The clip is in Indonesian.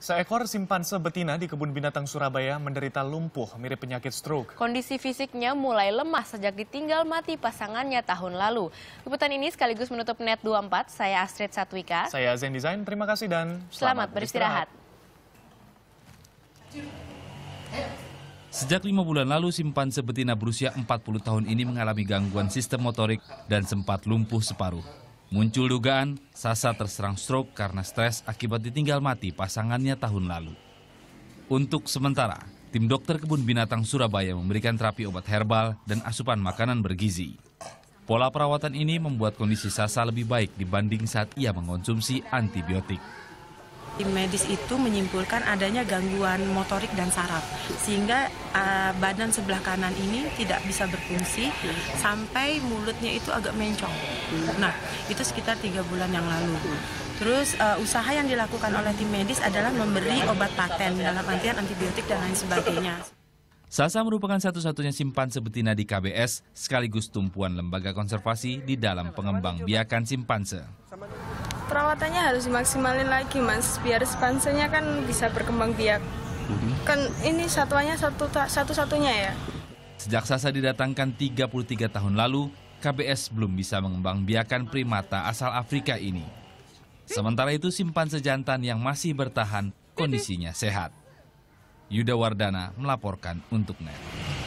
Seekor simpanse betina di kebun binatang Surabaya menderita lumpuh mirip penyakit stroke. Kondisi fisiknya mulai lemah sejak ditinggal mati pasangannya tahun lalu. Liputan ini sekaligus menutup net 24. Saya Astrid Satwika. Saya Zen Design. Terima kasih dan selamat, selamat beristirahat. Sejak lima bulan lalu, simpanse betina berusia 40 tahun ini mengalami gangguan sistem motorik dan sempat lumpuh separuh. Muncul dugaan Sasa terserang stroke karena stres akibat ditinggal mati pasangannya tahun lalu. Untuk sementara, tim dokter kebun binatang Surabaya memberikan terapi obat herbal dan asupan makanan bergizi. Pola perawatan ini membuat kondisi Sasa lebih baik dibanding saat ia mengonsumsi antibiotik. Tim medis itu menyimpulkan adanya gangguan motorik dan saraf, sehingga uh, badan sebelah kanan ini tidak bisa berfungsi sampai mulutnya itu agak mencong. Nah, itu sekitar tiga bulan yang lalu. Terus uh, usaha yang dilakukan oleh tim medis adalah memberi obat paten dalam artian antibiotik dan lain sebagainya. Sasa merupakan satu-satunya simpan betina di KBS sekaligus tumpuan lembaga konservasi di dalam pengembang biakan simpanse perawatannya harus dimaksimalin lagi mas biar spansenya kan bisa berkembang biak mm-hmm. kan ini satuannya satu satu satunya ya sejak Sasa didatangkan 33 tahun lalu KBS belum bisa mengembang biakan primata asal Afrika ini sementara itu simpan sejantan yang masih bertahan kondisinya sehat Yuda Wardana melaporkan untuk NET.